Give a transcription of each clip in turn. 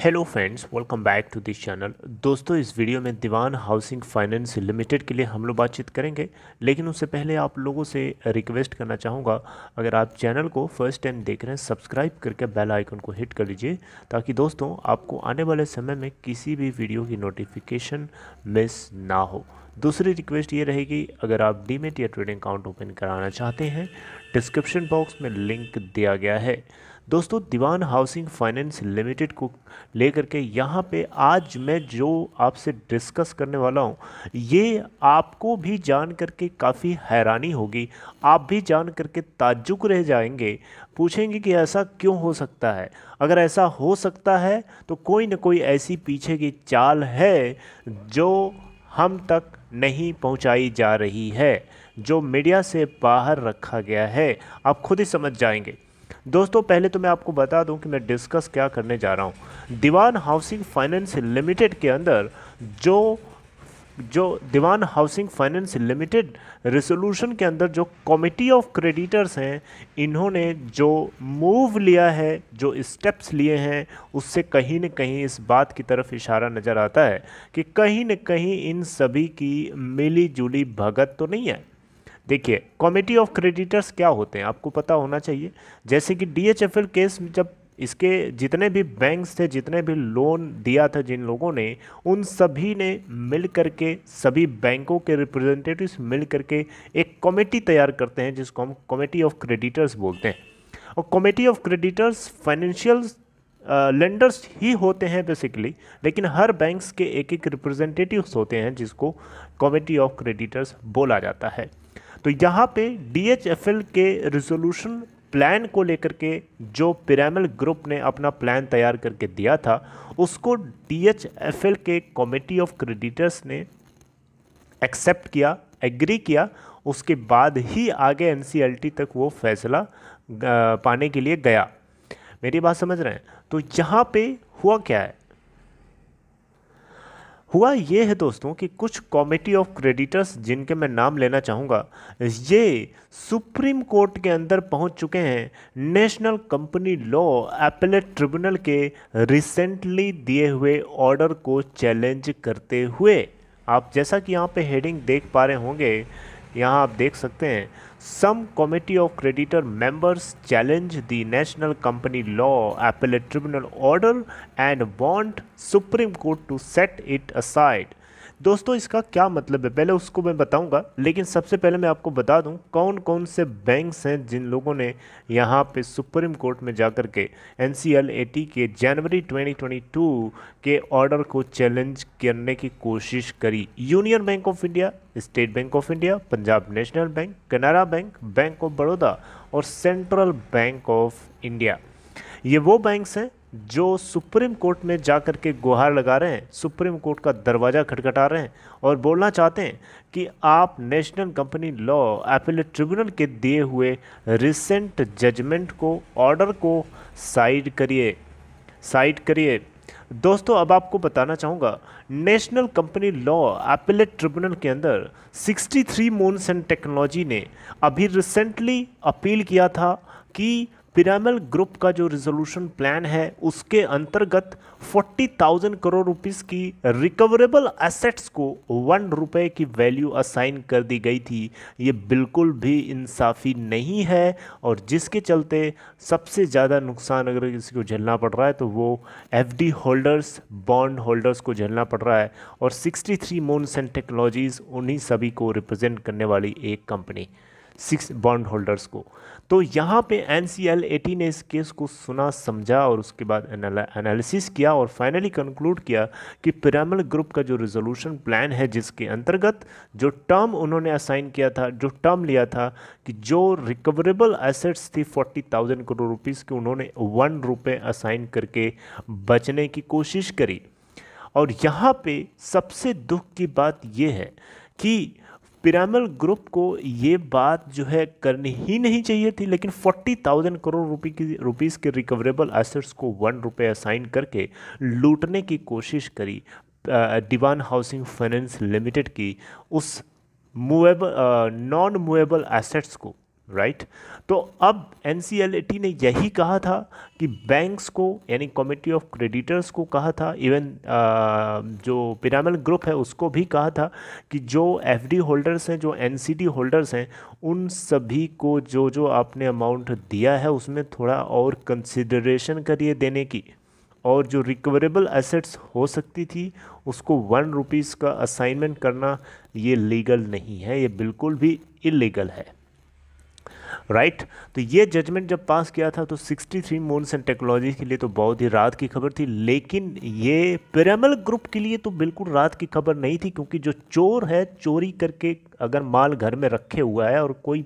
Hello friends welcome back to this channel दोस्तों इस video में दीवान हाउसिंग फाइनेंस लिमिटेड के लिए हम लोग बातचीत करेंगे लेकिन उससे पहले आप लोगों से रिक्वेस्ट करना चाहूँगा अगर आप चैनल को फर्स्ट टाइम देख रहे हैं सब्सक्राइब करके बेल आइकन को हिट कर लीजिए ताकि दोस्तों आपको आने वाले समय में किसी भी वीडियो की नोटिफिकेशन मिस ना हो दूसरी रिक्वेस्ट ये रहेगी अगर आप डीमेट या ट्रेडिंग अकाउंट ओपन कराना चाहते हैं डिस्क्रिप्शन बॉक्स में लिंक दिया गया है दोस्तों दीवान हाउसिंग फाइनेंस लिमिटेड को लेकर के यहाँ पे आज मैं जो आपसे डिस्कस करने वाला हूँ ये आपको भी जान करके काफ़ी हैरानी होगी आप भी जान करके ताज्जुब रह जाएंगे पूछेंगे कि ऐसा क्यों हो सकता है अगर ऐसा हो सकता है तो कोई ना कोई ऐसी पीछे की चाल है जो हम तक नहीं पहुंचाई जा रही है जो मीडिया से बाहर रखा गया है आप खुद ही समझ जाएंगे दोस्तों पहले तो मैं आपको बता दूं कि मैं डिस्कस क्या करने जा रहा हूं दीवान हाउसिंग फाइनेंस लिमिटेड के अंदर जो जो Dewan Housing Finance Limited resolution के अंदर जो कमेटी ऑफ क्रेडिटर्स हैं इन्होंने जो मूव लिया है जो स्टेप्स लिए हैं उससे कहीं न कहीं इस बात की तरफ इशारा नज़र आता है कि कहीं न कहीं इन सभी की मिली जुली भगत तो नहीं है देखिए कमेटी ऑफ क्रेडिटर्स क्या होते हैं आपको पता होना चाहिए जैसे कि डी केस जब इसके जितने भी बैंक्स थे जितने भी लोन दिया था जिन लोगों ने उन सभी ने मिल करके सभी बैंकों के रिप्रेजेंटेटिव्स मिल करके एक कमेटी तैयार करते हैं जिसको हम कमेटी ऑफ क्रेडिटर्स बोलते हैं और committee of creditors financial lenders ही होते हैं बेसिकली लेकिन हर बैंक्स के एक एक रिप्रेजेंटेटिव्स होते हैं जिसको कमेटी ऑफ क्रेडिटर्स बोला जाता है तो यहाँ पे डीएचएफएल के रिजोल्यूशन प्लान को लेकर के जो पिरामल ग्रुप ने अपना प्लान तैयार करके दिया था उसको डीएचएफएल के कमेटी ऑफ क्रेडिटर्स ने एक्सेप्ट किया एग्री किया उसके बाद ही आगे एन तक वो फैसला पाने के लिए गया मेरी बात समझ रहे हैं तो यहाँ पे हुआ क्या है हुआ ये है दोस्तों कि कुछ कॉमेटी ऑफ क्रेडिटर्स जिनके मैं नाम लेना चाहूँगा ये सुप्रीम कोर्ट के अंदर पहुँच चुके हैं National Company Law Appellate Tribunal के रिसेंटली दिए हुए ऑर्डर को चैलेंज करते हुए आप जैसा कि यहाँ पे हेडिंग देख पा रहे होंगे यहाँ आप देख सकते हैं some committee of creditor members challenge the National Company Law Appellate Tribunal order and want Supreme Court to set it aside दोस्तों इसका क्या मतलब है पहले उसको मैं बताऊंगा लेकिन सबसे पहले मैं आपको बता दूं कौन कौन से बैंक्स हैं जिन लोगों ने यहाँ पे सुप्रीम कोर्ट में जाकर के एन के जनवरी 2022 के ऑर्डर को चैलेंज करने की कोशिश करी Union Bank of India State Bank of India Punjab National Bank Canara Bank Bank of Baroda और सेंट्रल बैंक ऑफ इंडिया ये वो बैंक्स हैं जो सुप्रीम कोर्ट में जा कर के गुहार लगा रहे हैं सुप्रीम कोर्ट का दरवाज़ा खटखटा रहे हैं और बोलना चाहते हैं कि आप National Company Law Appellate Tribunal के दिए हुए रिसेंट जजमेंट को ऑर्डर को साइड करिए साइड करिए दोस्तों अब आपको बताना चाहूँगा National Company Law Appellate Tribunal के अंदर 63 मोन्स एंड टेक्नोलॉजी ने अभी रिसेंटली अपील किया था कि पिरामल ग्रुप का जो रिजोल्यूशन प्लान है उसके अंतर्गत 40,000 करोड़ रुपीस की रिकवरेबल एसेट्स को वन रुपये की वैल्यू असाइन कर दी गई थी ये बिल्कुल भी इंसाफी नहीं है और जिसके चलते सबसे ज़्यादा नुकसान अगर किसी को झेलना पड़ रहा है तो वो एफडी होल्डर्स बॉन्ड होल्डर्स को झेलना पड़ रहा है और 63 थ्री एंड टेक्नोलॉजीज़ उन्हीं सभी को रिप्रजेंट करने वाली एक कंपनी सिक्स बॉन्ड होल्डर्स को तो यहाँ पे एन सी एल एटी ने इस केस को सुना समझा और उसके बाद एनालिसिस किया और फाइनली कंक्लूड किया कि पिरामल ग्रुप का जो रिजोल्यूशन प्लान है जिसके अंतर्गत जो टर्म उन्होंने असाइन किया था जो टर्म लिया था कि जो रिकवरेबल एसेट्स थी फोर्टी थाउजेंड करोड़ रुपीज़ के उन्होंने वन रुपये असाइन करके बचने की कोशिश करी और यहाँ पर सबसे दुख की बात यह है कि पिरामल ग्रुप को ये बात जो है करनी ही नहीं चाहिए थी लेकिन फोर्टी थाउजेंड करोड़ रुपए की रुपीज़ के रिकवरेबल एसेट्स को वन रुपये असाइन करके लूटने की कोशिश करी दीवान हाउसिंग फाइनेंस लिमिटेड की उस मूवेबल नॉन मूवेबल एसेट्स को राइट right? तो अब एन ने यही कहा था कि बैंक्स को यानी कमेटी ऑफ क्रेडिटर्स को कहा था इवन जो पिरामल ग्रुप है उसको भी कहा था कि जो एफडी होल्डर्स हैं जो एन होल्डर्स हैं उन सभी को जो जो आपने अमाउंट दिया है उसमें थोड़ा और कंसिडरेशन करिए देने की और जो रिकवरेबल एसेट्स हो सकती थी उसको वन रुपीज़ का असाइनमेंट करना ये लीगल नहीं है ये बिल्कुल भी इलीगल है राइट right? तो ये जजमेंट जब पास किया था तो 63 मोन्स एंड टेक्नोलॉजी के लिए तो बहुत ही रात की खबर थी लेकिन ये पिरामल ग्रुप के लिए तो बिल्कुल रात की खबर नहीं थी क्योंकि जो चोर है चोरी करके अगर माल घर में रखे हुआ है और कोई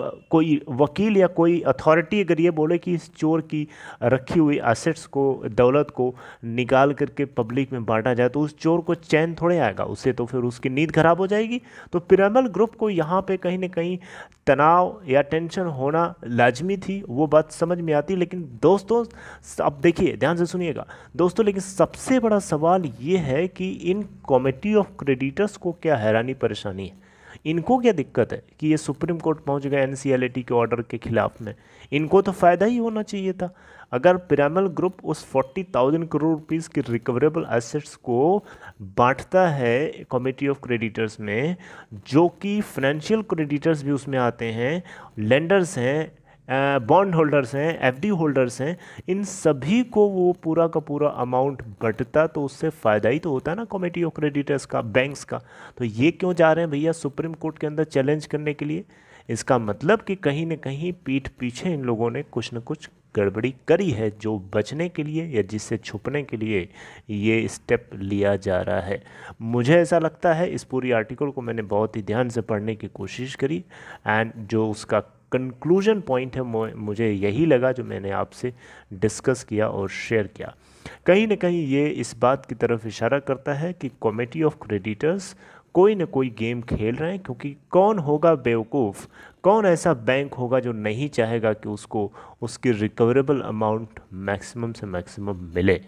कोई वकील या कोई अथॉरिटी अगर ये बोले कि इस चोर की रखी हुई एसेट्स को दौलत को निकाल करके पब्लिक में बांटा जाए तो उस चोर को चैन थोड़े आएगा उससे तो फिर उसकी नींद खराब हो जाएगी तो पिरामल ग्रुप को यहाँ पे कहीं ना कहीं तनाव या टेंशन होना लाजमी थी वो बात समझ में आती लेकिन दोस्तों अब देखिए ध्यान से सुनिएगा दोस्तों लेकिन सबसे बड़ा सवाल ये है कि इन कॉमेटी ऑफ क्रेडिटर्स को क्या हैरानी परेशानी है इनको क्या दिक्कत है कि ये सुप्रीम कोर्ट पहुंच गए एन के ऑर्डर के खिलाफ में इनको तो फ़ायदा ही होना चाहिए था अगर पिरामल ग्रुप उस फोर्टी थाउजेंड करोड़ रुपीज़ की रिकवरेबल एसेट्स को बांटता है कमेटी ऑफ क्रेडिटर्स में जो कि फाइनेंशियल क्रेडिटर्स भी उसमें आते हैं लेंडर्स हैं बॉन्ड होल्डर्स हैं एफडी होल्डर्स हैं इन सभी को वो पूरा का पूरा अमाउंट बटता तो उससे फ़ायदा ही तो होता है ना कॉमेटी ऑफ क्रेडिटर्स का बैंक्स का तो ये क्यों जा रहे हैं भैया सुप्रीम कोर्ट के अंदर चैलेंज करने के लिए इसका मतलब कि कहीं ना कहीं पीठ पीछे इन लोगों ने कुछ न कुछ गड़बड़ी करी है जो बचने के लिए या जिससे छुपने के लिए ये स्टेप लिया जा रहा है मुझे ऐसा लगता है इस पूरी आर्टिकल को मैंने बहुत ही ध्यान से पढ़ने की कोशिश करी एंड जो उसका कंक्लूजन पॉइंट है मुझे यही लगा जो मैंने आपसे डिस्कस किया और शेयर किया कहीं ना कहीं ये इस बात की तरफ इशारा करता है कि कमेटी ऑफ क्रेडिटर्स कोई ना कोई गेम खेल रहे हैं क्योंकि कौन होगा बेवकूफ़ कौन ऐसा बैंक होगा जो नहीं चाहेगा कि उसको उसकी रिकवरेबल अमाउंट मैक्सिमम से मैक्सिमम मिले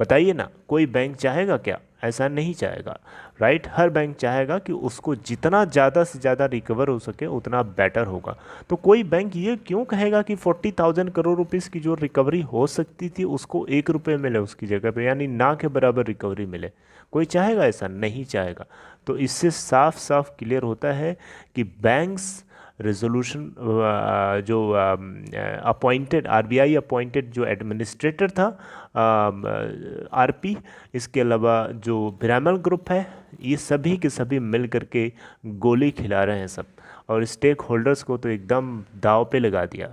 बताइए ना कोई बैंक चाहेगा क्या ऐसा नहीं चाहेगा राइट right? हर बैंक चाहेगा कि उसको जितना ज़्यादा से ज़्यादा रिकवर हो सके उतना बेटर होगा तो कोई बैंक ये क्यों कहेगा कि फोर्टी थाउजेंड करोड़ रुपीज़ की जो रिकवरी हो सकती थी उसको एक रुपये मिले उसकी जगह पे यानी ना के बराबर रिकवरी मिले कोई चाहेगा ऐसा नहीं चाहेगा तो इससे साफ साफ क्लियर होता है कि बैंक्स रेजोल्यूशन uh, जो अपॉइंटेड आरबीआई अपॉइंटेड जो एडमिनिस्ट्रेटर था आरपी um, uh, इसके अलावा जो ब्रामल ग्रुप है ये सभी के सभी मिल करके गोली खिला रहे हैं सब और स्टेक होल्डर्स को तो एकदम दाव पे लगा दिया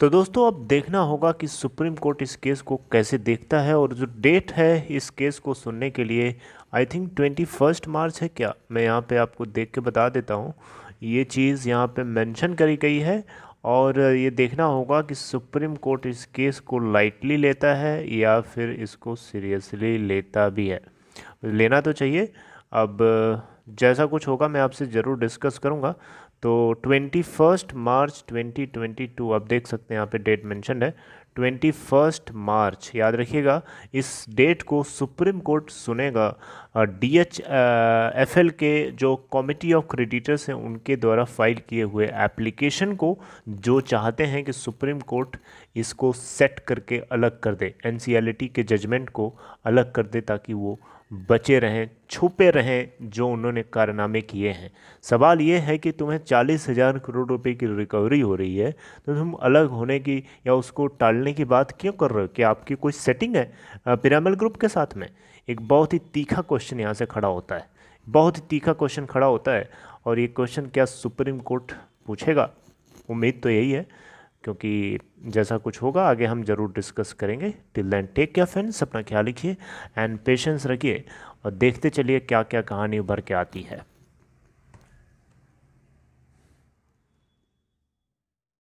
तो दोस्तों अब देखना होगा कि सुप्रीम कोर्ट इस केस को कैसे देखता है और जो डेट है इस केस को सुनने के लिए I think twenty first March है क्या मैं यहाँ पे आपको देख के बता देता हूँ ये चीज़ यहाँ पे मेंशन करी गई है और ये देखना होगा कि सुप्रीम कोर्ट इस केस को लाइटली लेता है या फिर इसको सीरियसली लेता भी है लेना तो चाहिए अब जैसा कुछ होगा मैं आपसे ज़रूर डिस्कस करूँगा तो twenty first March twenty twenty two आप देख सकते हैं यहाँ पे डेट मैंशन है ट्वेंटी फर्स्ट मार्च याद रखिएगा इस डेट को सुप्रीम कोर्ट सुनेगा डी एच एफ एल के जो कॉमिटी ऑफ क्रेडिटर्स हैं उनके द्वारा फाइल किए हुए एप्लीकेशन को जो चाहते हैं कि सुप्रीम कोर्ट इसको सेट करके अलग कर दे एन के जजमेंट को अलग कर दे ताकि वो बचे रहें छुपे रहें जो उन्होंने कारनामे किए हैं सवाल ये है कि तुम्हें चालीस हज़ार करोड़ रुपए की रिकवरी हो रही है तो तुम अलग होने की या उसको टालने की बात क्यों कर रहे हो कि आपकी कोई सेटिंग है पिरामल ग्रुप के साथ में एक बहुत ही तीखा क्वेश्चन यहाँ से खड़ा होता है बहुत ही तीखा क्वेश्चन खड़ा होता है और ये क्वेश्चन क्या सुप्रीम कोर्ट पूछेगा उम्मीद तो यही है क्योंकि जैसा कुछ होगा आगे हम ज़रूर डिस्कस करेंगे till then take care friends अपना ख्याल रखिए एंड पेशेंस रखिए और देखते चलिए क्या क्या कहानी उभर के आती है